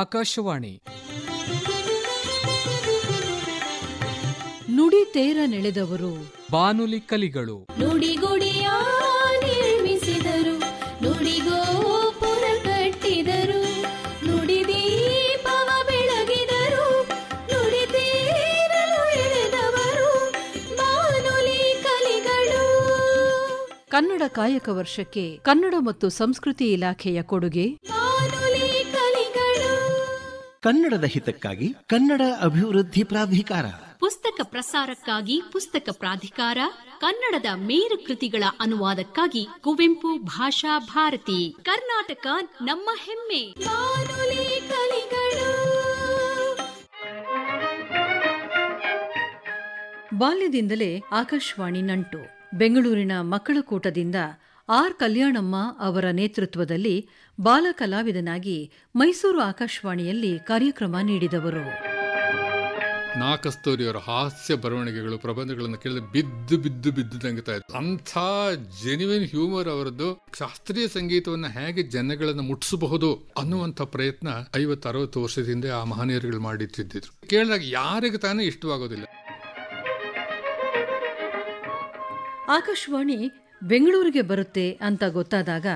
ಆಕಾಶವಾಣಿ ನುಡಿ ತೇರ ನೆಳೆದವರು ಬಾನುಲಿ ಕಲಿಗಳು ನುಡಿಗುಡಿಯ ನಿರ್ಮಿಸಿದರು ನುಡಿಗೋಪುರ ಕಟ್ಟಿದರು ಬೆಳಗಿದರು ಬಾನುಲಿ ಕಲಿಗಳು ಕನ್ನಡ ಕಾಯಕ ವರ್ಷಕ್ಕೆ ಕನ್ನಡ ಮತ್ತು ಸಂಸ್ಕೃತಿ ಇಲಾಖೆಯ ಕೊಡುಗೆ ಕನ್ನಡದ ಹಿತಕ್ಕಾಗಿ ಕನ್ನಡ ಅಭಿವೃದ್ಧಿ ಪ್ರಾಧಿಕಾರ ಪುಸ್ತಕ ಪ್ರಸಾರಕ್ಕಾಗಿ ಪುಸ್ತಕ ಪ್ರಾಧಿಕಾರ ಕನ್ನಡದ ಮೇರು ಕೃತಿಗಳ ಅನುವಾದಕ್ಕಾಗಿ ಕುವೆಂಪು ಭಾಷಾ ಭಾರತಿ ಕರ್ನಾಟಕ ನಮ್ಮ ಹೆಮ್ಮೆ ಬಾಲ್ಯದಿಂದಲೇ ಆಕಾಶವಾಣಿ ನಂಟು ಬೆಂಗಳೂರಿನ ಮಕ್ಕಳ ಕೂಟದಿಂದ ಆರ್ ಕಲ್ಯಾಣಮ್ಮ ಅವರ ನೇತೃತ್ವದಲ್ಲಿ ಬಾಲ ಕಲಾವಿದನಾಗಿ ಮೈಸೂರು ಆಕಾಶವಾಣಿಯಲ್ಲಿ ಕಾರ್ಯಕ್ರಮ ನೀಡಿದವರು ನಾ ಹಾಸ್ಯ ಬರವಣಿಗೆಗಳು ಪ್ರಬಂಧಗಳನ್ನು ಕೇಳಿದ್ರೆ ಬಿದ್ದು ಬಿದ್ದು ಬಿದ್ದು ತಂಗುತ್ತಾ ಇತ್ತು ಅಂಥ ಹ್ಯೂಮರ್ ಅವರದ್ದು ಶಾಸ್ತ್ರೀಯ ಸಂಗೀತವನ್ನು ಹೇಗೆ ಜನಗಳನ್ನು ಮುಟ್ಟಿಸಬಹುದು ಅನ್ನುವಂಥ ಪ್ರಯತ್ನ ಐವತ್ತರವತ್ತು ವರ್ಷದ ಹಿಂದೆ ಆ ಮಹನೀಯರುಗಳು ಮಾಡಿತ್ತಿದ್ದರು ಕೇಳಿದಾಗ ಯಾರಿಗೆ ತಾನೇ ಇಷ್ಟವಾಗೋದಿಲ್ಲ ಆಕಾಶವಾಣಿ ಬೆಂಗಳೂರಿಗೆ ಬರುತ್ತೆ ಅಂತ ಗೊತ್ತಾದಾಗ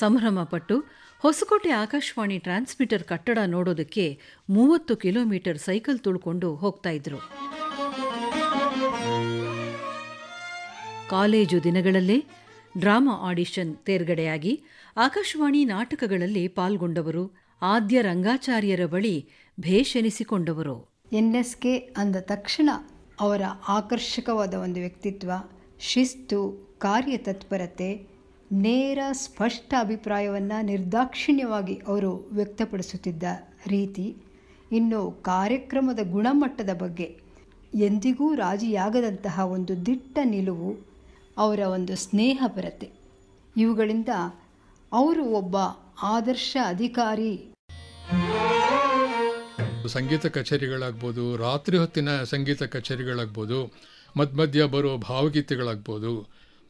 ಸಂಭ್ರಮ ಪಟ್ಟು ಹೊಸಕೋಟೆ ಆಕಾಶವಾಣಿ ಟ್ರಾನ್ಸ್ಮಿಟರ್ ಕಟ್ಟಡ ನೋಡೋದಕ್ಕೆ ಮೂವತ್ತು ಕಿಲೋಮೀಟರ್ ಸೈಕಲ್ ತುಳ್ಕೊಂಡು ಹೋಗ್ತಾ ಇದ್ರು ಕಾಲೇಜು ದಿನಗಳಲ್ಲೇ ಡ್ರಾಮಾ ಆಡಿಷನ್ ತೇರ್ಗಡೆಯಾಗಿ ಆಕಾಶವಾಣಿ ನಾಟಕಗಳಲ್ಲಿ ಪಾಲ್ಗೊಂಡವರು ಆದ್ಯ ರಂಗಾಚಾರ್ಯರ ಬಳಿ ಭೇಷೆನಿಸಿಕೊಂಡವರು ಎನ್ಎಸ್ಕೆ ಅಂದ ತಕ್ಷಣ ಅವರ ಆಕರ್ಷಕವಾದ ಒಂದು ವ್ಯಕ್ತಿತ್ವ ಶಿಸ್ತು ಕಾರ್ಯತತ್ಪರತೆ ನೇರ ಸ್ಪಷ್ಟ ಅಭಿಪ್ರಾಯವನ್ನು ನಿರ್ದಾಕ್ಷಿಣ್ಯವಾಗಿ ಅವರು ವ್ಯಕ್ತಪಡಿಸುತ್ತಿದ್ದ ರೀತಿ ಇನ್ನು ಕಾರ್ಯಕ್ರಮದ ಗುಣಮಟ್ಟದ ಬಗ್ಗೆ ಎಂದಿಗೂ ರಾಜಿಯಾಗದಂತಹ ಒಂದು ದಿಟ್ಟ ನಿಲುವು ಅವರ ಒಂದು ಸ್ನೇಹಪರತೆ ಇವುಗಳಿಂದ ಅವರು ಒಬ್ಬ ಆದರ್ಶ ಅಧಿಕಾರಿ ಸಂಗೀತ ಕಚೇರಿಗಳಾಗ್ಬೋದು ರಾತ್ರಿ ಹೊತ್ತಿನ ಸಂಗೀತ ಕಚೇರಿಗಳಾಗ್ಬೋದು ಮಧ್ಯ ಬರೋ ಭಾವಗೀತೆಗಳಾಗ್ಬೋದು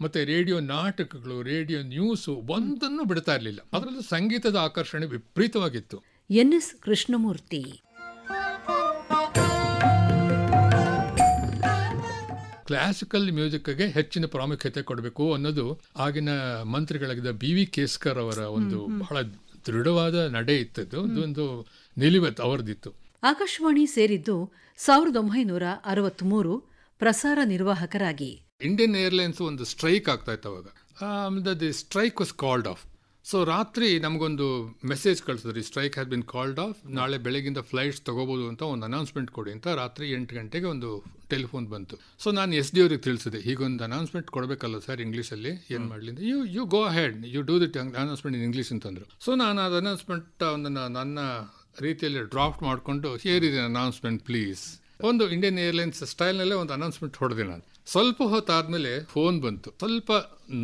ಮತ್ತು ರೇಡಿಯೋ ನಾಟಕಗಳು ರೇಡಿಯೋ ನ್ಯೂಸು ಒಂದನ್ನು ಬಿಡ್ತಾ ಇರಲಿಲ್ಲ ಅದರಲ್ಲೂ ಸಂಗೀತದ ಆಕರ್ಷಣೆ ವಿಪರೀತವಾಗಿತ್ತು ಎನ್ ಎಸ್ ಕೃಷ್ಣಮೂರ್ತಿ ಕ್ಲಾಸಿಕಲ್ ಮ್ಯೂಸಿಕ್ಗೆ ಹೆಚ್ಚಿನ ಪ್ರಾಮುಖ್ಯತೆ ಕೊಡಬೇಕು ಅನ್ನೋದು ಆಗಿನ ಮಂತ್ರಿಗಳಾಗಿದ್ದ ಬಿ ವಿ ಕೇಸ್ಕರ್ ಅವರ ಒಂದು ಬಹಳ ದೃಢವಾದ ನಡೆ ಇತ್ತದ್ದು ಅದೊಂದು ಅವರದಿತ್ತು ಆಕಾಶವಾಣಿ ಸೇರಿದ್ದು ಸಾವಿರದ ಒಂಬೈನೂರ ಅರವತ್ತ್ಮೂರು ಪ್ರಸಾರ ನಿರ್ವಾಹಕರಾಗಿ ಇಂಡಿಯನ್ ಏರ್ಲೈನ್ಸ್ ಒಂದು ಸ್ಟ್ರೈಕ್ ಆಗ್ತಾ ಇತ್ತು ಅವಾಗ the strike was called off so ರಾತ್ರಿ ನಮಗೊಂದು ಮೆಸೇಜ್ ಕಳಿಸಿದ್ರು strike has been called off ನಾಳೆ ಬೆಳಗಿಂದ ಫ್ಲೈಟ್ಸ್ ತೊಗೋಬೋದು ಅಂತ ಒಂದು ಅನೌನ್ಸ್ಮೆಂಟ್ ಕೊಡಿ ಅಂತ ರಾತ್ರಿ ಎಂಟು ಗಂಟೆಗೆ ಒಂದು ಟೆಲಿಫೋನ್ ಬಂತು ಸೊ ನಾನು ಎಸ್ ಡಿ ಅವ್ರಿಗೆ ತಿಳಿಸಿದೆ ಹೀಗೊಂದು ಅನೌನ್ಸ್ಮೆಂಟ್ ಕೊಡಬೇಕಲ್ಲ ಸರ್ ಇಂಗ್ಲೀಷಲ್ಲಿ ಏನು ಮಾಡಲಿ you you go ahead you do it announcement in English ಅಂತಂದರು ಸೊ ನಾನು ಅದು ಅನೌನ್ಸ್ಮೆಂಟ್ ಒಂದನ್ನು ನನ್ನ ರೀತಿಯಲ್ಲಿ ಡ್ರಾಫ್ಟ್ ಮಾಡಿಕೊಂಡು ಏರಿದ್ದೀನಿ ಅನೌನ್ಸ್ಮೆಂಟ್ ಪ್ಲೀಸ್ ಒಂದು ಇಂಡಿಯನ್ ಏರ್ಲೈನ್ಸ್ ಸ್ಟೈಲ್ನಲ್ಲೇ ಒಂದು ಅನೌನ್ಸ್ಮೆಂಟ್ ಹೊಡೆದೆ ನಾನು ಸ್ವಲ್ಪ ಹೊತ್ತಾದ್ಮೇಲೆ ಫೋನ್ ಬಂತು ಸ್ವಲ್ಪ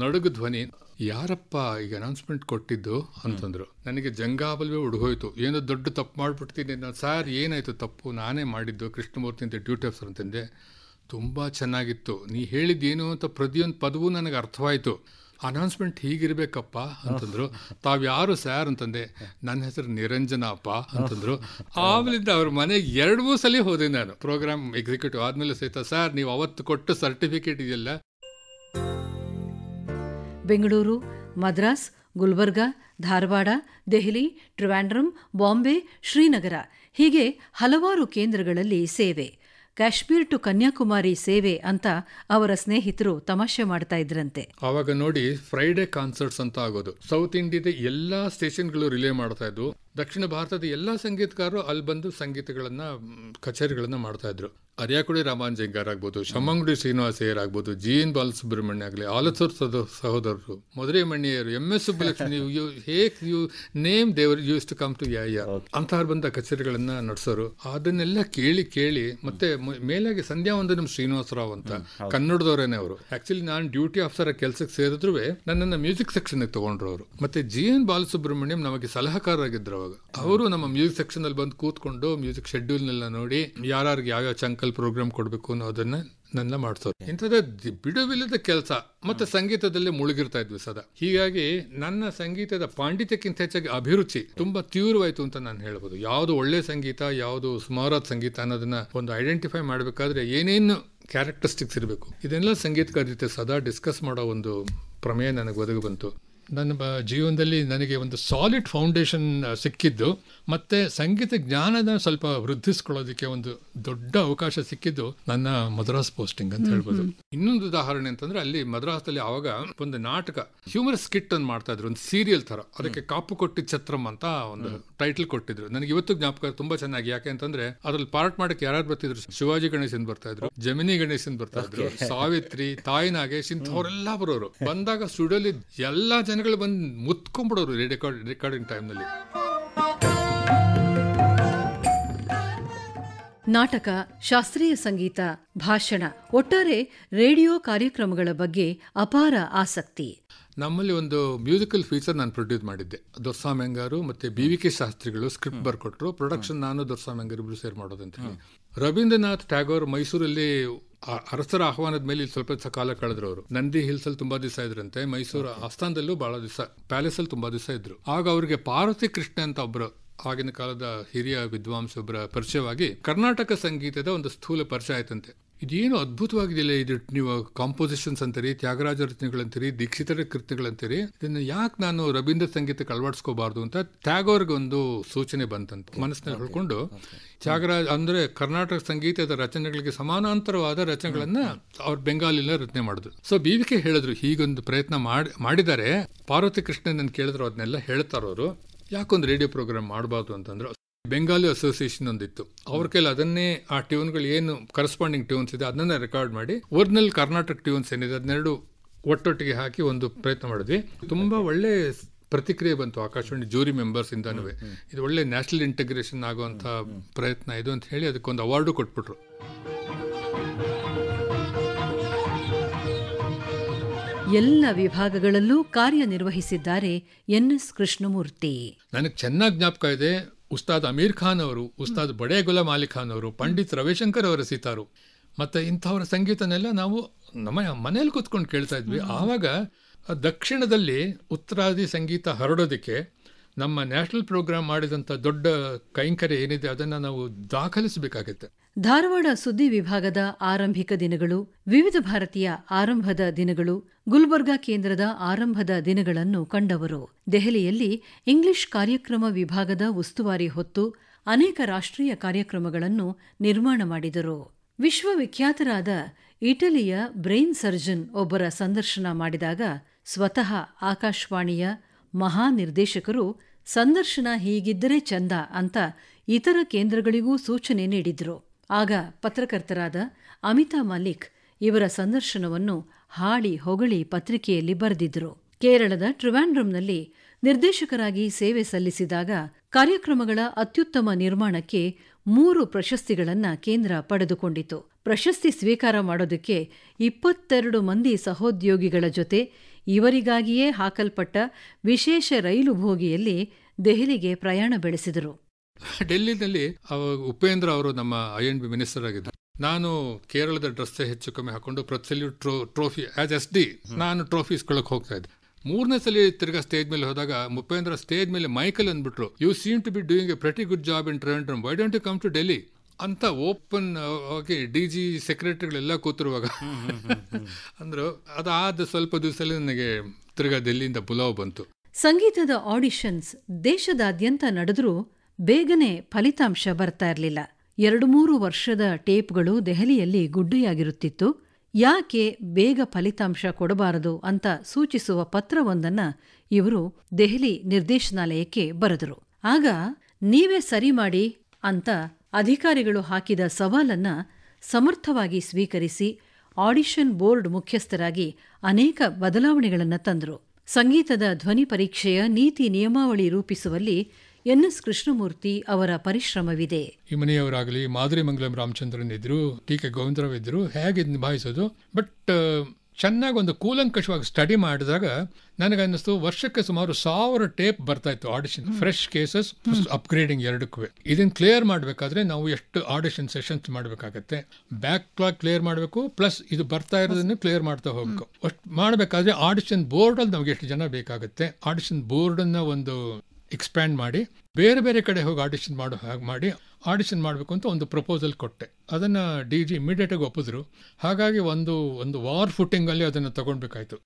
ನಡುಗು ಧ್ವನಿ ಯಾರಪ್ಪ ಈಗ ಅನೌನ್ಸ್ಮೆಂಟ್ ಕೊಟ್ಟಿದ್ದು ಅಂತಂದ್ರು ನನಗೆ ಜಂಗಾಬಲ್ವೇ ಹುಡುಗೋಯ್ತು ಏನೋ ದೊಡ್ಡ ತಪ್ಪು ಮಾಡ್ಬಿಡ್ತೀನಿ ನಾನು ಸಾರ್ ಏನಾಯಿತು ತಪ್ಪು ನಾನೇ ಮಾಡಿದ್ದು ಕೃಷ್ಣಮೂರ್ತಿ ಅಂತ ಡ್ಯೂಟಿ ಆಫ್ಸರ್ ಅಂತಂದೆ ತುಂಬ ಚೆನ್ನಾಗಿತ್ತು ನೀ ಹೇಳಿದ್ದೇನು ಅಂತ ಪ್ರತಿಯೊಂದು ಪದವೂ ನನಗೆ ಅರ್ಥವಾಯಿತು ಅನೌನ್ಸ್ಮೆಂಟ್ ಅಂತಂದ್ರು ತಾವ್ ಯಾರು ಸ್ಯಾರ್ ಅಂತಂದೆ ನನ್ನ ಹೆಸರು ನಿರಂಜನ ಅಪ್ಪ ಅಂತಂದ್ರು ಆಮೇಲಿಂದ ಅವ್ರ ಮನೆಗೆ ಎರಡು ಮೂರು ಸಲ ಹೋದೆ ನಾನು ಪ್ರೋಗ್ರಾಮ್ ಎಕ್ಸಿಕ್ಯೂಟಿವ್ ಆದ್ಮೇಲೆ ಸಹಿತ ಸರ್ ನೀವು ಅವತ್ತು ಕೊಟ್ಟು ಸರ್ಟಿಫಿಕೇಟ್ ಇದೆಯಲ್ಲ ಬೆಂಗಳೂರು ಮದ್ರಾಸ್ ಗುಲ್ಬರ್ಗಾ ಧಾರವಾಡ ದೆಹಲಿ ಟ್ರಿವಾಂಡ್ರಂ ಬಾಂಬೆ ಶ್ರೀನಗರ ಹೀಗೆ ಹಲವಾರು ಕೇಂದ್ರಗಳಲ್ಲಿ ಸೇವೆ ಕಾಶ್ಮೀರ್ ಟು ಕನ್ಯಾಕುಮಾರಿ ಸೇವೆ ಅಂತ ಅವರ ಸ್ನೇಹಿತರು ತಮಾಷೆ ಮಾಡ್ತಾ ಇದ್ರಂತೆ ಅವಾಗ ನೋಡಿ ಫ್ರೈಡೆ ಕಾನ್ಸರ್ಟ್ಸ್ ಅಂತ ಆಗೋದು ಸೌತ್ ಇಂಡಿಯಾದ ಎಲ್ಲಾ ಸ್ಟೇಷನ್ಗಳು ರಿಲೇ ಮಾಡ್ತಾ ಇದ್ವು ದಕ್ಷಿಣ ಭಾರತದ ಎಲ್ಲ ಸಂಗೀತಕಾರರು ಅಲ್ಲಿ ಬಂದು ಸಂಗೀತಗಳನ್ನು ಕಚೇರಿಗಳನ್ನು ಮಾಡ್ತಾಯಿದ್ರು ಅರ್ಯಾಕುಡಿ ರಾಮಾಂಜಂಗಾರ್ ಆಗ್ಬೋದು ಶಮ್ಮಂಗುಡಿ ಶ್ರೀನಿವಾಸ ಅಯ್ಯರ್ ಆಗ್ಬೋದು ಜಿ ಎನ್ ಬಾಲಸುಬ್ರಹ್ಮಣ್ಯ ಆಗಲಿ ಆಲಸೂರ್ ಸದ ಸಹೋದರರು ಮಧುರೈ ಮಣ್ಣಿಯರು ಎಮ್ ಎಸ್ ಸುಬ್ಬಲಕ್ಷ್ಮಿ ಯು ಹೇಕ್ you name they were used to come to ಯಾ ಯಾ ಅಂತವ್ರು ಬಂದ ಕಚೇರಿಗಳನ್ನು ನಡೆಸೋರು ಅದನ್ನೆಲ್ಲ ಕೇಳಿ ಕೇಳಿ ಮತ್ತೆ ಮೇಲಾಗಿ ಸಂಧ್ಯಾ ನಮ್ಮ ಶ್ರೀನಿವಾಸರಾವ್ ಅಂತ ಕನ್ನಡದವರೇನೆ ಅವರು ಆಕ್ಚುಲಿ ನಾನು ಡ್ಯೂಟಿ ಆಫೀಸರ್ ಕೆಲಸಕ್ಕೆ ಸೇರಿದ್ರು ನನ್ನನ್ನು ಮ್ಯೂಸಿಕ್ ಸೆಕ್ಷನ್ಗೆ ತಗೊಂಡ್ರು ಅವರು ಮತ್ತೆ ಜಿ ಎನ್ ಬಾಲಸುಬ್ರಹ್ಮಣ್ಯಂ ನಮಗೆ ಸಲಹಕಾರರಾಗಿದ್ದರು ಅವರು ನಮ್ಮ ಮ್ಯೂಸಿಕ್ ಸೆಕ್ಷನ್ ಅಲ್ಲಿ ಬಂದು ಕೂತ್ಕೊಂಡು ಮ್ಯೂಸಿಕ್ ಶೆಡ್ಯೂಲ್ನೆಲ್ಲ ನೋಡಿ ಯಾವ ಯಾವ್ಯಾವ ಚಂಕಲ್ ಪ್ರೋಗ್ರಾಮ್ ಕೊಡಬೇಕು ಅನ್ನೋದನ್ನ ನನ್ನ ಮಾಡ್ತಾರೆ ಇಂಥದ್ದು ಬಿಡುವಿಲ್ಲದ ಕೆಲಸ ಮತ್ತೆ ಸಂಗೀತದಲ್ಲಿ ಮುಳುಗಿರ್ತಾ ಇದ್ವಿ ಸದಾ ಹೀಗಾಗಿ ನನ್ನ ಸಂಗೀತದ ಪಾಂಡಿತ್ಯಕ್ಕಿಂತ ಹೆಚ್ಚಾಗಿ ಅಭಿರುಚಿ ತುಂಬಾ ತೀವ್ರವಾಯಿತು ಅಂತ ನಾನು ಹೇಳ್ಬೋದು ಯಾವುದು ಒಳ್ಳೆ ಸಂಗೀತ ಯಾವುದು ಸುಮಾರಾದ ಸಂಗೀತ ಅನ್ನೋದನ್ನ ಒಂದು ಐಡೆಂಟಿಫೈ ಮಾಡಬೇಕಾದ್ರೆ ಏನೇನು ಕ್ಯಾರೆಕ್ಟರಿಸ್ಟಿಕ್ಸ್ ಇರಬೇಕು ಇದೆಲ್ಲ ಸಂಗೀತಕಾರ ಜೊತೆ ಸದಾ ಡಿಸ್ಕಸ್ ಮಾಡೋ ಒಂದು ಪ್ರಮೇಯ ನನಗೆ ಒದಗಿ ಬಂತು ನನ್ನ ಜೀವನದಲ್ಲಿ ನನಗೆ ಒಂದು ಸಾಲಿಡ್ ಫೌಂಡೇಶನ್ ಸಿಕ್ಕಿದ್ದು ಮತ್ತು ಸಂಗೀತ ಜ್ಞಾನದ ಸ್ವಲ್ಪ ವೃದ್ಧಿಸ್ಕೊಳ್ಳೋದಕ್ಕೆ ಒಂದು ದೊಡ್ಡ ಅವಕಾಶ ಸಿಕ್ಕಿದ್ದು ನನ್ನ ಮದ್ರಾಸ್ ಪೋಸ್ಟಿಂಗ್ ಅಂತ ಹೇಳ್ಬೋದು ಇನ್ನೊಂದು ಉದಾಹರಣೆ ಅಂತಂದ್ರೆ ಅಲ್ಲಿ ಮದ್ರಾಸ್ದಲ್ಲಿ ಆವಾಗ ಒಂದು ನಾಟಕ ಹ್ಯೂಮರ್ ಸ್ಕಿಟ್ ಅಂತ ಮಾಡ್ತಾ ಇದ್ರು ಒಂದು ಸೀರಿಯಲ್ ಥರ ಅದಕ್ಕೆ ಕಾಪು ಕೊಟ್ಟಿ ಛತ್ರಂ ಅಂತ ಒಂದು ಟೈಟಲ್ ಕೊಟ್ಟಿದ್ರು ನನಗೆ ಇವತ್ತು ಜ್ಞಾಪಕ ತುಂಬಾ ಚೆನ್ನಾಗಿ ಯಾಕೆ ಅಂತಂದ್ರೆ ಅದ್ರಲ್ಲಿ ಪಾರ್ಟ್ ಮಾಡಕ್ಕೆ ಯಾರು ಬರ್ತಿದ್ರು ಶಿವಾಜಿ ಗಣೇಶನ್ ಬರ್ತಾ ಇದ್ರು ಜಮಿನಿ ಗಣೇಶನ್ ಬರ್ತಾ ಇದ್ರು ಸಾವಿತ್ರಿ ತಾಯಿ ನಾಗೇಶ್ ಇಂಥವ್ರೆಲ್ಲ ಬರೋರು ಬಂದಾಗ ಸ್ಟುಡಿಯೋಲಿ ಎಲ್ಲಾ ಜನ ಜನಗಳು ಬಂದು ಮುತ್ಕೊಂಡ್ಬಿಡೋರು ರೆಕಾರ್ಡ್ ರೆಕಾರ್ಡಿಂಗ್ ಟೈಮ್ನಲ್ಲಿ ನಾಟಕ ಶಾಸ್ತ್ರೀಯ ಸಂಗೀತ ಭಾಷಣ ಒಟ್ಟಾರೆ ರೇಡಿಯೋ ಕಾರ್ಯಕ್ರಮಗಳ ಬಗ್ಗೆ ಅಪಾರ ಆಸಕ್ತಿ ನಮ್ಮಲ್ಲಿ ಒಂದು ಮ್ಯೂಸಿಕಲ್ ಫೀಚರ್ ನಾನು ಪ್ರೊಡ್ಯೂಸ್ ಮಾಡಿದ್ದೆ ಮೆಂಗಾರು ಮತ್ತೆ ಬಿ ವಿ ಕೆ ಶಾಸ್ತ್ರಿಗಳು ಸ್ಕ್ರಿಪ್ಟ್ ಬರ್ಕೊಟ್ರು ಪ್ರೊಡಕ್ಷನ್ ನಾನು ಮೆಂಗಾರು ಇಬ್ರು ಸೇರ್ ಮಾಡೋದಂತ ರವೀಂದ್ರನಾಥ್ ಟ್ಯಾಗೋರ್ ಮೈಸೂರಲ್ಲಿ ಅರಸರ ಆಹ್ವಾನದ ಮೇಲೆ ಇಲ್ಲಿ ಸ್ವಲ್ಪ ಕಾಲ ಕಳೆದ್ರು ಅವರು ನಂದಿ ಹಿಲ್ಸ್ ಅಲ್ಲಿ ತುಂಬಾ ದಿವಸ ಇದ್ರಂತೆ ಮೈಸೂರು ಆಸ್ಥಾನದಲ್ಲೂ ಬಹಳ ದಿವಸ ಪ್ಯಾಲೇಸ್ ಅಲ್ಲಿ ತುಂಬಾ ದಿವಸ ಇದ್ರು ಆಗ ಅವರಿಗೆ ಪಾರ್ವತಿ ಕೃಷ್ಣ ಅಂತ ಒಬ್ರು ಆಗಿನ ಕಾಲದ ಹಿರಿಯ ವಿದ್ವಾಂಸೊಬ್ಬರ ಪರಿಚಯವಾಗಿ ಕರ್ನಾಟಕ ಸಂಗೀತದ ಒಂದು ಸ್ಥೂಲ ಪರಿಚಯ ಆಯ್ತಂತೆ ಇದೇನು ಅದ್ಭುತವಾಗಿದೆಯಲ್ಲ ಇದು ನೀವು ಕಾಂಪೋಸಿಷನ್ಸ್ ಅಂತೀರಿ ತ್ಯಾಗರಾಜ ರಚನೆಗಳಂತೀರಿ ದೀಕ್ಷಿತರ ಕೃತಿಗಳಂತೀರಿ ಇದನ್ನ ಯಾಕೆ ನಾನು ರವೀಂದ್ರ ಸಂಗೀತಕ್ಕೆ ಅಳವಡಿಸ್ಕೋಬಾರ್ದು ಅಂತ ಟ್ಯಾಗೋರ್ಗೆ ಒಂದು ಸೂಚನೆ ಬಂತಂತ ಮನಸ್ಸಿನಲ್ಲಿ ಹೇಳ್ಕೊಂಡು ತ್ಯಾಗರಾಜ್ ಅಂದ್ರೆ ಕರ್ನಾಟಕ ಸಂಗೀತದ ರಚನೆಗಳಿಗೆ ಸಮಾನಾಂತರವಾದ ರಚನೆಗಳನ್ನ ಅವ್ರು ಬೆಂಗಾಲಿನ ರಚನೆ ಮಾಡಿದ್ರು ಸೊ ಬಿ ಹೇಳಿದ್ರು ಹೀಗೊಂದು ಪ್ರಯತ್ನ ಮಾಡಿ ಮಾಡಿದರೆ ಪಾರ್ವತಿ ಕೃಷ್ಣನ್ ಕೇಳಿದ್ರು ಅದನ್ನೆಲ್ಲ ಹೇಳ್ತಾರವರು ಯಾಕೊಂದು ರೇಡಿಯೋ ಪ್ರೋಗ್ರಾಮ್ ಮಾಡಬಾರ್ದು ಅಂತಂದ್ರೆ ಬೆಂಗಾಲಿ ಅಸೋಸಿಯೇಷನ್ ಒಂದಿತ್ತು ಅವ್ರ ಕೈಲಿ ಅದನ್ನೇ ಆ ಟ್ಯೂನ್ಗಳು ಏನು ಕರೆಸ್ಪಾಂಡಿಂಗ್ ಟ್ಯೂನ್ಸ್ ಇದೆ ಅದನ್ನೇ ರೆಕಾರ್ಡ್ ಮಾಡಿ ಒರಿಜಿನಲ್ ಕರ್ನಾಟಕ ಟ್ಯೂನ್ಸ್ ಏನಿದೆ ಅದನ್ನೆರಡು ಒಟ್ಟೊಟ್ಟಿಗೆ ಹಾಕಿ ಒಂದು ಪ್ರಯತ್ನ ಮಾಡಿದ್ವಿ ತುಂಬ ಒಳ್ಳೆ ಪ್ರತಿಕ್ರಿಯೆ ಬಂತು ಆಕಾಶವಾಣಿ ಜೂರಿ ಮೆಂಬರ್ಸ್ ಇಂದಾನು ಇದು ಒಳ್ಳೆ ನ್ಯಾಷನಲ್ ಇಂಟಿಗ್ರೇಷನ್ ಆಗುವಂತ ಪ್ರಯತ್ನ ಇದು ಅಂತ ಹೇಳಿ ಅದಕ್ಕೊಂದು ಅವಾರ್ಡು ಕೊಟ್ಬಿಟ್ರು ಎಲ್ಲ ವಿಭಾಗಗಳಲ್ಲೂ ಕಾರ್ಯನಿರ್ವಹಿಸಿದ್ದಾರೆ ಎನ್ ಎಸ್ ಕೃಷ್ಣಮೂರ್ತಿ ನನಗೆ ಚೆನ್ನಾಗಿ ಜ್ಞಾಪಕ ಇದೆ ಉಸ್ತಾದ್ ಅಮೀರ್ ಖಾನ್ ಅವರು ಉಸ್ತಾದ್ ಬಡೇ ಗುಲಾಮ್ ಅಲಿ ಖಾನ್ ಅವರು ಪಂಡಿತ್ ರವಿಶಂಕರ್ ಅವರ ಸಿತಾರು ಮತ್ತು ಇಂಥವರ ಸಂಗೀತನೆಲ್ಲ ನಾವು ನಮ್ಮ ಮನೇಲಿ ಕೂತ್ಕೊಂಡು ಕೇಳ್ತಾ ಇದ್ವಿ ಆವಾಗ ದಕ್ಷಿಣದಲ್ಲಿ ಉತ್ತರಾದಿ ಸಂಗೀತ ಹರಡೋದಕ್ಕೆ ನಮ್ಮ ನ್ಯಾಷನಲ್ ಪ್ರೋಗ್ರಾಮ್ ಮಾಡಿದಂಥ ದೊಡ್ಡ ಕೈಂಕರ್ಯ ಏನಿದೆ ಅದನ್ನು ನಾವು ದಾಖಲಿಸಬೇಕಾಗತ್ತೆ ಧಾರವಾಡ ಸುದ್ದಿ ವಿಭಾಗದ ಆರಂಭಿಕ ದಿನಗಳು ವಿವಿಧ ಭಾರತೀಯ ಆರಂಭದ ದಿನಗಳು ಗುಲ್ಬರ್ಗಾ ಕೇಂದ್ರದ ಆರಂಭದ ದಿನಗಳನ್ನು ಕಂಡವರು ದೆಹಲಿಯಲ್ಲಿ ಇಂಗ್ಲಿಷ್ ಕಾರ್ಯಕ್ರಮ ವಿಭಾಗದ ಉಸ್ತುವಾರಿ ಹೊತ್ತು ಅನೇಕ ರಾಷ್ಟ್ರೀಯ ಕಾರ್ಯಕ್ರಮಗಳನ್ನು ನಿರ್ಮಾಣ ಮಾಡಿದರು ವಿಶ್ವವಿಖ್ಯಾತರಾದ ಇಟಲಿಯ ಬ್ರೈನ್ ಸರ್ಜನ್ ಒಬ್ಬರ ಸಂದರ್ಶನ ಮಾಡಿದಾಗ ಸ್ವತಃ ಆಕಾಶವಾಣಿಯ ಮಹಾನಿರ್ದೇಶಕರು ಸಂದರ್ಶನ ಹೀಗಿದ್ದರೆ ಚಂದ ಅಂತ ಇತರ ಕೇಂದ್ರಗಳಿಗೂ ಸೂಚನೆ ನೀಡಿದ್ರು ಆಗ ಪತ್ರಕರ್ತರಾದ ಅಮಿತಾ ಮಲಿಕ್ ಇವರ ಸಂದರ್ಶನವನ್ನು ಹಾಳಿ ಹೊಗಳಿ ಪತ್ರಿಕೆಯಲ್ಲಿ ಬರೆದಿದ್ದರು ಕೇರಳದ ಟ್ರಿವ್ಯಾಂಡ್ರಂನಲ್ಲಿ ನಿರ್ದೇಶಕರಾಗಿ ಸೇವೆ ಸಲ್ಲಿಸಿದಾಗ ಕಾರ್ಯಕ್ರಮಗಳ ಅತ್ಯುತ್ತಮ ನಿರ್ಮಾಣಕ್ಕೆ ಮೂರು ಪ್ರಶಸ್ತಿಗಳನ್ನು ಕೇಂದ್ರ ಪಡೆದುಕೊಂಡಿತು ಪ್ರಶಸ್ತಿ ಸ್ವೀಕಾರ ಮಾಡೋದಕ್ಕೆ ಇಪ್ಪತ್ತೆರಡು ಮಂದಿ ಸಹೋದ್ಯೋಗಿಗಳ ಜೊತೆ ಇವರಿಗಾಗಿಯೇ ಹಾಕಲ್ಪಟ್ಟ ವಿಶೇಷ ರೈಲು ಭೋಗಿಯಲ್ಲಿ ದೆಹಲಿಗೆ ಪ್ರಯಾಣ ಬೆಳೆಸಿದರು ಡೆಲ್ಲಿನಲ್ಲಿ ಉಪೇಂದ್ರ ಅವರು ನಮ್ಮ ಐ ಎನ್ ಬಿ ಮಿನಿಸ್ಟರ್ ಆಗಿದ್ದಾರೆ ನಾನು ಕೇರಳದ ಡ್ರೆಸ್ ಹೆಚ್ಚು ಕಮ್ಮಿ ಹಾಕೊಂಡು ಪ್ರತಿ ಟ್ರೋ ಟ್ರೋಫಿ ಆಸ್ ಎಸ್ ಡಿ ನಾನು ಟ್ರೋಫಿ ಇಸ್ಕೊಳ್ಳೋಕೆ ಹೋಗ್ತಾ ಇದ್ದೆ ಮೂರನೇ ಸಲ ತಿರ್ಗಾ ಸ್ಟೇಜ್ ಮೇಲೆ ಹೋದಾಗ ಉಪೇಂದ್ರ ಸ್ಟೇಜ್ ಮೇಲೆ ಮೈಕಲ್ ಅಂದ್ಬಿಟ್ರು you seem to be doing a pretty good job in Trivandrum why don't you come to Delhi ಅಂತ ಓಪನ್ ಆಗಿ ಡಿ ಜಿ ಸೆಕ್ರೆಟರಿಗಳೆಲ್ಲ ಕೂತಿರುವಾಗ ಅಂದ್ರು ಅದಾದ ಸ್ವಲ್ಪ ದಿವಸದಲ್ಲಿ ನನಗೆ ತಿರ್ಗಾ ಡೆಲ್ಲಿಯಿಂದ ಪುಲಾವ್ ಬಂತು ಸಂಗೀತದ ಆಡಿಷನ್ಸ್ ದೇಶದಾದ್ಯಂತ ನಡೆದರೂ ಬೇಗನೆ ಫಲಿತಾಂಶ ಬರ್ತಾ ಇರಲಿಲ್ಲ ಎರಡು ಮೂರು ವರ್ಷದ ಟೇಪ್ಗಳು ದೆಹಲಿಯಲ್ಲಿ ಗುಡ್ಡೆಯಾಗಿರುತ್ತಿತ್ತು ಯಾಕೆ ಬೇಗ ಫಲಿತಾಂಶ ಕೊಡಬಾರದು ಅಂತ ಸೂಚಿಸುವ ಪತ್ರವೊಂದನ್ನು ಇವರು ದೆಹಲಿ ನಿರ್ದೇಶನಾಲಯಕ್ಕೆ ಬರೆದರು ಆಗ ನೀವೇ ಸರಿ ಮಾಡಿ ಅಂತ ಅಧಿಕಾರಿಗಳು ಹಾಕಿದ ಸವಾಲನ್ನ ಸಮರ್ಥವಾಗಿ ಸ್ವೀಕರಿಸಿ ಆಡಿಷನ್ ಬೋರ್ಡ್ ಮುಖ್ಯಸ್ಥರಾಗಿ ಅನೇಕ ಬದಲಾವಣೆಗಳನ್ನು ತಂದರು ಸಂಗೀತದ ಧ್ವನಿ ಪರೀಕ್ಷೆಯ ನೀತಿ ನಿಯಮಾವಳಿ ರೂಪಿಸುವಲ್ಲಿ ಎಸ್ ಕೃಷ್ಣಮೂರ್ತಿ ಅವರ ಪರಿಶ್ರಮವಿದೆ ಈ ಮನೆಯವರಾಗಲಿ ಮಾದರಿ ಮಂಗಲಂ ರಾಮಚಂದ್ರನ್ ಇದ್ರು ಟಿ ಕೆ ಗೋವಿಂದರಾವ್ ಇದ್ರು ಹೇಗೆ ನಿಭಾಯಿಸೋದು ಬಟ್ ಚೆನ್ನಾಗಿ ಒಂದು ಕೂಲಂಕಷವಾಗಿ ಸ್ಟಡಿ ಮಾಡಿದಾಗ ನನಗೆ ಅನ್ನಿಸ್ತು ವರ್ಷಕ್ಕೆ ಸುಮಾರು ಸಾವಿರ ಟೇಪ್ ಬರ್ತಾ ಇತ್ತು ಆಡಿಷನ್ ಫ್ರೆಶ್ ಕೇಸಸ್ ಅಪ್ಗ್ರೇಡಿಂಗ್ ಎರಡಕ್ಕೂ ಇದನ್ನು ಕ್ಲಿಯರ್ ಮಾಡಬೇಕಾದ್ರೆ ನಾವು ಎಷ್ಟು ಆಡಿಷನ್ ಸೆಷನ್ಸ್ ಮಾಡಬೇಕಾಗತ್ತೆ ಬ್ಯಾಕ್ ಕ್ಲಾಕ್ ಕ್ಲಿಯರ್ ಮಾಡಬೇಕು ಪ್ಲಸ್ ಇದು ಬರ್ತಾ ಇರೋದನ್ನು ಕ್ಲಿಯರ್ ಮಾಡ್ತಾ ಹೋಗಬೇಕು ಅಷ್ಟು ಮಾಡಬೇಕಾದ್ರೆ ಆಡಿಷನ್ ಬೋರ್ಡಲ್ಲಿ ನಮಗೆ ಎಷ್ಟು ಜನ ಬೇಕಾಗುತ್ತೆ ಆಡಿಷನ್ ಬೋರ್ಡನ್ನು ಒಂದು ಎಕ್ಸ್ಪ್ಯಾಂಡ್ ಮಾಡಿ ಬೇರೆ ಬೇರೆ ಕಡೆ ಹೋಗಿ ಆಡಿಷನ್ ಮಾಡೋ ಹಾಗೆ ಮಾಡಿ ಆಡಿಷನ್ ಮಾಡಬೇಕು ಅಂತ ಒಂದು ಪ್ರಪೋಸಲ್ ಕೊಟ್ಟೆ ಅದನ್ನು ಡಿ ಜಿ ಇಮಿಡಿಯೇಟಾಗಿ ಒಪ್ಪಿದ್ರು ಹಾಗಾಗಿ ಒಂದು ಒಂದು ವಾರ್ ಫುಟ್ಟಿಂಗಲ್ಲಿ ಅದನ್ನು ತಗೊಳ್ಬೇಕಾಯ್ತು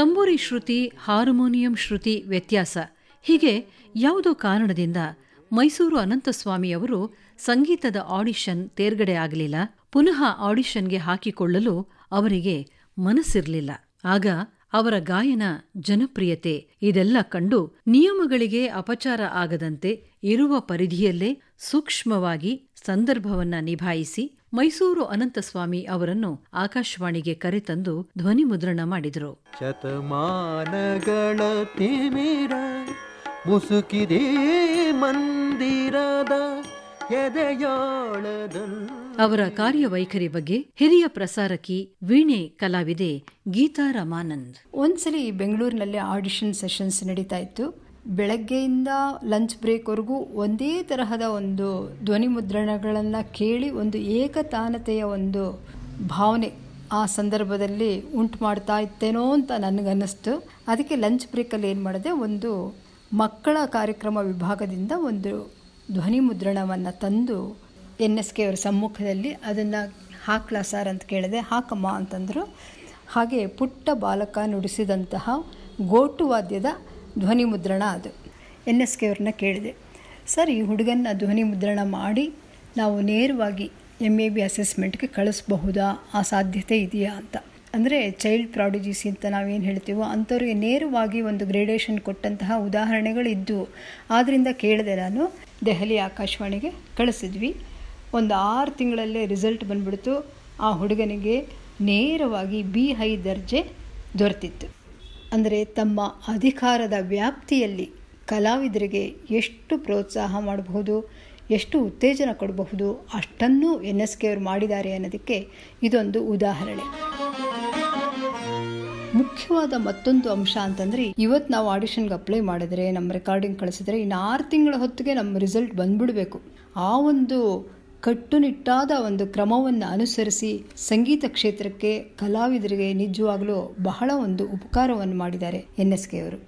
ತಂಬೂರಿ ಶ್ರುತಿ ಹಾರ್ಮೋನಿಯಂ ಶ್ರುತಿ ವ್ಯತ್ಯಾಸ ಹೀಗೆ ಯಾವುದೋ ಕಾರಣದಿಂದ ಮೈಸೂರು ಅನಂತಸ್ವಾಮಿ ಅವರು ಸಂಗೀತದ ಆಡಿಷನ್ ತೇರ್ಗಡೆ ಆಗಲಿಲ್ಲ ಪುನಃ ಆಡಿಷನ್ಗೆ ಹಾಕಿಕೊಳ್ಳಲು ಅವರಿಗೆ ಮನಸ್ಸಿರಲಿಲ್ಲ ಆಗ ಅವರ ಗಾಯನ ಜನಪ್ರಿಯತೆ ಇದೆಲ್ಲ ಕಂಡು ನಿಯಮಗಳಿಗೆ ಅಪಚಾರ ಆಗದಂತೆ ಇರುವ ಪರಿಧಿಯಲ್ಲೇ ಸೂಕ್ಷ್ಮವಾಗಿ ಸಂದರ್ಭವನ್ನ ನಿಭಾಯಿಸಿ ಮೈಸೂರು ಅನಂತಸ್ವಾಮಿ ಅವರನ್ನು ಆಕಾಶವಾಣಿಗೆ ಕರೆತಂದು ಧ್ವನಿ ಮುದ್ರಣ ಮಾಡಿದರು ಶತಮಾನಗಳ ತಿಮಿರ ಮಂದಿರದ ಎದೆಯೋಳದಲ್ಲಿ ಅವರ ಕಾರ್ಯವೈಖರಿ ಬಗ್ಗೆ ಹಿರಿಯ ಪ್ರಸಾರಕಿ ವೀಣೆ ಕಲಾವಿದೆ ಗೀತಾ ರಮಾನಂದ್ ಒಂದ್ಸಲಿ ಬೆಂಗಳೂರಿನಲ್ಲಿ ಆಡಿಷನ್ ಸೆಷನ್ಸ್ ನಡೀತಾ ಇತ್ತು ಬೆಳಗ್ಗೆಯಿಂದ ಲಂಚ್ ಬ್ರೇಕ್ವರೆಗೂ ಒಂದೇ ತರಹದ ಒಂದು ಧ್ವನಿ ಮುದ್ರಣಗಳನ್ನು ಕೇಳಿ ಒಂದು ಏಕತಾನತೆಯ ಒಂದು ಭಾವನೆ ಆ ಸಂದರ್ಭದಲ್ಲಿ ಉಂಟು ಮಾಡ್ತಾ ಇತ್ತೇನೋ ಅಂತ ನನಗನ್ನಿಸ್ತು ಅದಕ್ಕೆ ಲಂಚ್ ಬ್ರೇಕಲ್ಲಿ ಏನು ಮಾಡಿದೆ ಒಂದು ಮಕ್ಕಳ ಕಾರ್ಯಕ್ರಮ ವಿಭಾಗದಿಂದ ಒಂದು ಧ್ವನಿ ಮುದ್ರಣವನ್ನು ತಂದು ಎನ್ ಎಸ್ ಕೆ ಅವರ ಸಮ್ಮುಖದಲ್ಲಿ ಅದನ್ನು ಹಾಕ್ಲ ಸರ್ ಅಂತ ಕೇಳಿದೆ ಹಾಕಮ್ಮ ಅಂತಂದರು ಹಾಗೆ ಪುಟ್ಟ ಬಾಲಕ ನುಡಿಸಿದಂತಹ ಗೋಟು ವಾದ್ಯದ ಧ್ವನಿ ಮುದ್ರಣ ಅದು ಎನ್ ಎಸ್ ಕೆ ಅವ್ರನ್ನ ಕೇಳಿದೆ ಸರ್ ಈ ಹುಡುಗನ ಧ್ವನಿ ಮುದ್ರಣ ಮಾಡಿ ನಾವು ನೇರವಾಗಿ ಎಮ್ ಎ ಬಿ ಅಸೆಸ್ಮೆಂಟ್ಗೆ ಕಳಿಸ್ಬಹುದಾ ಆ ಸಾಧ್ಯತೆ ಇದೆಯಾ ಅಂತ ಅಂದರೆ ಚೈಲ್ಡ್ ಪ್ರಾಡಿಜೀಸ್ ಅಂತ ನಾವೇನು ಹೇಳ್ತೀವೋ ಅಂಥವ್ರಿಗೆ ನೇರವಾಗಿ ಒಂದು ಗ್ರೇಡೇಷನ್ ಕೊಟ್ಟಂತಹ ಉದಾಹರಣೆಗಳಿದ್ದವು ಆದ್ದರಿಂದ ಕೇಳಿದೆ ನಾನು ದೆಹಲಿ ಆಕಾಶವಾಣಿಗೆ ಕಳಿಸಿದ್ವಿ ಒಂದು ಆರು ತಿಂಗಳಲ್ಲೇ ರಿಸಲ್ಟ್ ಬಂದ್ಬಿಡ್ತು ಆ ಹುಡುಗನಿಗೆ ನೇರವಾಗಿ ಬಿ ಹೈ ದರ್ಜೆ ದೊರೆತಿತ್ತು ಅಂದರೆ ತಮ್ಮ ಅಧಿಕಾರದ ವ್ಯಾಪ್ತಿಯಲ್ಲಿ ಕಲಾವಿದರಿಗೆ ಎಷ್ಟು ಪ್ರೋತ್ಸಾಹ ಮಾಡಬಹುದು ಎಷ್ಟು ಉತ್ತೇಜನ ಕೊಡಬಹುದು ಅಷ್ಟನ್ನು ಎನ್ ಎಸ್ ಕೆ ಅವರು ಮಾಡಿದ್ದಾರೆ ಅನ್ನೋದಕ್ಕೆ ಇದೊಂದು ಉದಾಹರಣೆ ಮುಖ್ಯವಾದ ಮತ್ತೊಂದು ಅಂಶ ಅಂತಂದರೆ ಇವತ್ತು ನಾವು ಆಡಿಷನ್ಗೆ ಅಪ್ಲೈ ಮಾಡಿದ್ರೆ ನಮ್ಮ ರೆಕಾರ್ಡಿಂಗ್ ಕಳಿಸಿದ್ರೆ ಇನ್ನು ಆರು ತಿಂಗಳ ಹೊತ್ತಿಗೆ ನಮ್ಮ ರಿಸಲ್ಟ್ ಬಂದ್ಬಿಡಬೇಕು ಆ ಒಂದು ಕಟ್ಟುನಿಟ್ಟಾದ ಒಂದು ಕ್ರಮವನ್ನು ಅನುಸರಿಸಿ ಸಂಗೀತ ಕ್ಷೇತ್ರಕ್ಕೆ ಕಲಾವಿದರಿಗೆ ನಿಜವಾಗಲೂ ಬಹಳ ಒಂದು ಉಪಕಾರವನ್ನು ಮಾಡಿದ್ದಾರೆ ಎನ್ ಎಸ್ ಕೆ ಅವರು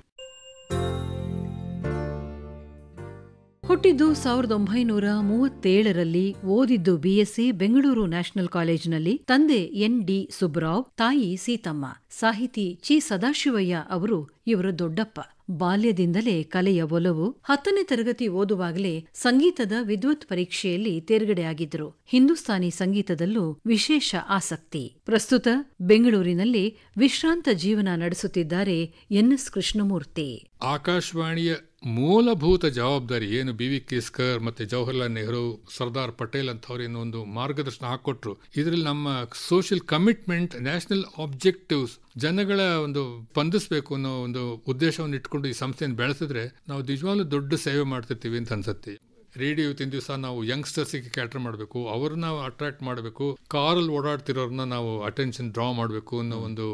ಹುಟ್ಟಿದ್ದು ಸಾವಿರದ ಒಂಬೈನೂರ ಮೂವತ್ತೇಳರಲ್ಲಿ ಓದಿದ್ದು ಬಿಎಸ್ಸಿ ಬೆಂಗಳೂರು ನ್ಯಾಷನಲ್ ಕಾಲೇಜಿನಲ್ಲಿ ತಂದೆ ಎನ್ ಡಿ ಸುಬ್ರಾವ್ ತಾಯಿ ಸೀತಮ್ಮ ಸಾಹಿತಿ ಚಿ ಸದಾಶಿವಯ್ಯ ಅವರು ಇವರ ದೊಡ್ಡಪ್ಪ ಬಾಲ್ಯದಿಂದಲೇ ಕಲೆಯ ಒಲವು ಹತ್ತನೇ ತರಗತಿ ಓದುವಾಗಲೇ ಸಂಗೀತದ ವಿದ್ವತ್ ಪರೀಕ್ಷೆಯಲ್ಲಿ ತೇರ್ಗಡೆಯಾಗಿದ್ದರು ಹಿಂದೂಸ್ತಾನಿ ಸಂಗೀತದಲ್ಲೂ ವಿಶೇಷ ಆಸಕ್ತಿ ಪ್ರಸ್ತುತ ಬೆಂಗಳೂರಿನಲ್ಲಿ ವಿಶ್ರಾಂತ ಜೀವನ ನಡೆಸುತ್ತಿದ್ದಾರೆ ಎನ್ಎಸ್ ಕೃಷ್ಣಮೂರ್ತಿ ಆಕಾಶವಾಣಿಯ ಮೂಲಭೂತ ಜವಾಬ್ದಾರಿ ಏನು ಬಿ ವಿ ಕೇಸ್ಕರ್ ಮತ್ತು ಜವಾಹರ್ಲಾಲ್ ನೆಹರು ಸರ್ದಾರ್ ಪಟೇಲ್ ಅಂತವ್ರು ಏನೋ ಒಂದು ಮಾರ್ಗದರ್ಶನ ಹಾಕೊಟ್ರು ಇದರಲ್ಲಿ ನಮ್ಮ ಸೋಷಿಯಲ್ ಕಮಿಟ್ಮೆಂಟ್ ನ್ಯಾಷನಲ್ ಆಬ್ಜೆಕ್ಟಿವ್ಸ್ ಜನಗಳ ಒಂದು ಸ್ಪಂದಿಸಬೇಕು ಅನ್ನೋ ಒಂದು ಉದ್ದೇಶವನ್ನು ಇಟ್ಕೊಂಡು ಈ ಸಂಸ್ಥೆಯನ್ನು ಬೆಳೆಸಿದ್ರೆ ನಾವು ನಿಜವಾಗ್ಲೂ ದೊಡ್ಡ ಸೇವೆ ಮಾಡ್ತಿರ್ತೀವಿ ಅಂತ ಅನ್ಸುತ್ತೆ ರೇಡಿಯೋ ಇವತ್ತಿನ ದಿವಸ ನಾವು ಯಂಗ್ಸ್ಟರ್ಸಿಗೆ ಕ್ಯಾಟರ್ ಮಾಡಬೇಕು ಅವ್ರನ್ನ ಅಟ್ರಾಕ್ಟ್ ಮಾಡಬೇಕು ಕಾರಲ್ಲಿ ಓಡಾಡ್ತಿರೋರನ್ನ ನಾವು ಅಟೆನ್ಷನ್ ಡ್ರಾ ಮಾಡಬೇಕು ಅನ್ನೋ ಒಂದು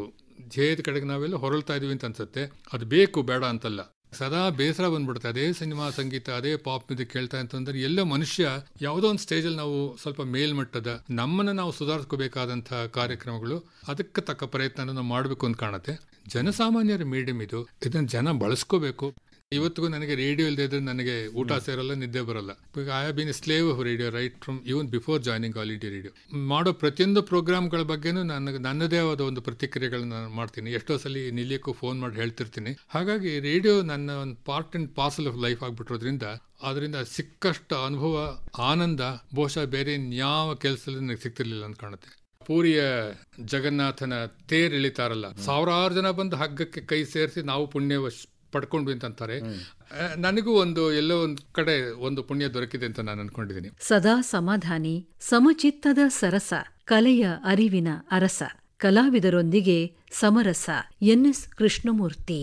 ಧ್ಯೇಯದ ಕಡೆಗೆ ನಾವೆಲ್ಲ ಹೊರಳ್ತಾ ಇದೀವಿ ಅಂತ ಅನ್ಸುತ್ತೆ ಅದು ಬೇಕು ಬೇಡ ಅಂತಲ್ಲ ಸದಾ ಬೇಸರ ಬಂದ್ಬಿಡುತ್ತೆ ಅದೇ ಸಿನಿಮಾ ಸಂಗೀತ ಅದೇ ಪಾಪ್ ಮ್ಯೂಸಿಕ್ ಕೇಳ್ತಾ ಅಂತಂದ್ರೆ ಎಲ್ಲ ಮನುಷ್ಯ ಯಾವುದೋ ಒಂದು ಸ್ಟೇಜಲ್ಲಿ ನಾವು ಸ್ವಲ್ಪ ಮೇಲ್ಮಟ್ಟದ ನಮ್ಮನ್ನ ನಾವು ಸುಧಾರಿಸ್ಕೋಬೇಕಾದಂತಹ ಕಾರ್ಯಕ್ರಮಗಳು ಅದಕ್ಕೆ ತಕ್ಕ ಪ್ರಯತ್ನ ನಾವು ಮಾಡಬೇಕು ಅಂತ ಕಾಣುತ್ತೆ ಜನಸಾಮಾನ್ಯರ ಮೀಡಿಯಂ ಇದು ಇದನ್ನ ಜನ ಬಳಸ್ಕೋಬೇಕು ಇವತ್ತಿಗೂ ನನಗೆ ರೇಡಿಯೋ ಇಲ್ಲದೆ ಇದ್ರೆ ನನಗೆ ಊಟ ಸೇರಲ್ಲ ನಿದ್ದೆ ಬರಲ್ಲ I have been slave radio right from even before joining All India Radio ಮಾಡೋ ಪ್ರತಿಯೊಂದು ಪ್ರೋಗ್ರಾಮ್ಗಳ ಬಗ್ಗೆನೂ ನನಗೆ ನನ್ನದೇ ಆದ ಒಂದು ಪ್ರತಿಕ್ರಿಯೆಗಳನ್ನ ಮಾಡ್ತೀನಿ ಎಷ್ಟೋ ಸಲ ನಿಲ್ಯಕ್ಕೂ ಫೋನ್ ಮಾಡಿ ಹೇಳ್ತಿರ್ತೀನಿ ಹಾಗಾಗಿ ರೇಡಿಯೋ ನನ್ನ ಒಂದು part and parcel of life ಆಗಿಬಿಟ್ಟಿರೋದ್ರಿಂದ ಅದರಿಂದ ಸಿಕ್ಕಷ್ಟು ಅನುಭವ ಆನಂದ ಬಹುಶಃ ಬೇರೆ ಯಾವ ಕೆಲಸದಲ್ಲಿ ನನಗೆ ಸಿಕ್ತಿರ್ಲಿಲ್ಲ ಅಂತ ಕಾಣುತ್ತೆ ಪೂರಿಯ ಜಗನ್ನಾಥನ ತೇರ್ ಇಳಿತಾರಲ್ಲ ಸಾವಿರಾರು ಜನ ಬಂದು ಹಗ್ಗಕ್ಕೆ ಕೈ ಸೇರಿಸಿ ನಾವು ಪುಣ್ಯ ಪಡ್ಕೊಂಡ್ವಿ ಅಂತಾರೆ ನನಗೂ ಒಂದು ಎಲ್ಲೋ ಒಂದ್ ಕಡೆ ಒಂದು ಪುಣ್ಯ ದೊರಕಿದೆ ಅಂತ ನಾನು ಅನ್ಕೊಂಡಿದ್ದೀನಿ ಸದಾ ಸಮಾಧಾನಿ ಸಮಚಿತ್ತದ ಸರಸ ಕಲೆಯ ಅರಿವಿನ ಅರಸ ಕಲಾವಿದರೊಂದಿಗೆ ಸಮರಸ ಎನ್ ಎಸ್ ಕೃಷ್ಣಮೂರ್ತಿ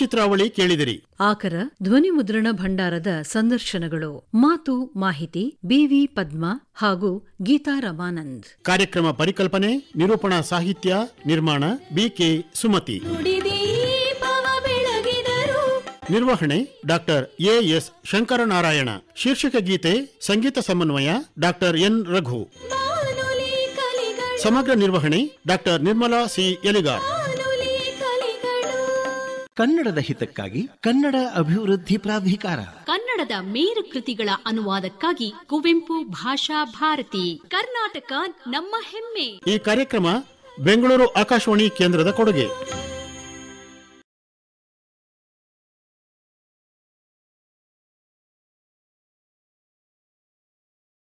ಚಿತ್ರಾವಳಿ ಕೇಳಿದಿರಿ ಆಕರ ಧ್ವನಿ ಮುದ್ರಣ ಭಂಡಾರದ ಸಂದರ್ಶನಗಳು ಮಾತು ಮಾಹಿತಿ ಬಿವಿ ಪದ್ಮ ಹಾಗೂ ಗೀತಾ ರಮಾನಂದ್ ಕಾರ್ಯಕ್ರಮ ಪರಿಕಲ್ಪನೆ ನಿರೂಪಣಾ ಸಾಹಿತ್ಯ ನಿರ್ಮಾಣ ಬಿಕೆ ಸುಮತಿ ನಿರ್ವಹಣೆ ಡಾಕ್ಟರ್ ಎಎಸ್ ಶಂಕರನಾರಾಯಣ ಶೀರ್ಷಕ ಗೀತೆ ಸಂಗೀತ ಸಮನ್ವಯ ಡಾಕ್ಟರ್ ಎನ್ ರಘು ಸಮಗ್ರ ನಿರ್ವಹಣೆ ಡಾಕ್ಟರ್ ನಿರ್ಮಲಾ ಸಿ ಎಲಿಗಾರ್ ಕನ್ನಡದ ಹಿತಕ್ಕಾಗಿ ಕನ್ನಡ ಅಭಿವೃದ್ಧಿ ಪ್ರಾಧಿಕಾರ ಕನ್ನಡದ ಮೇರು ಕೃತಿಗಳ ಅನುವಾದಕ್ಕಾಗಿ ಕುವೆಂಪು ಭಾಷಾ ಭಾರತಿ ಕರ್ನಾಟಕ ನಮ್ಮ ಹೆಮ್ಮೆ ಈ ಕಾರ್ಯಕ್ರಮ ಬೆಂಗಳೂರು ಆಕಾಶವಾಣಿ ಕೇಂದ್ರದ ಕೊಡುಗೆ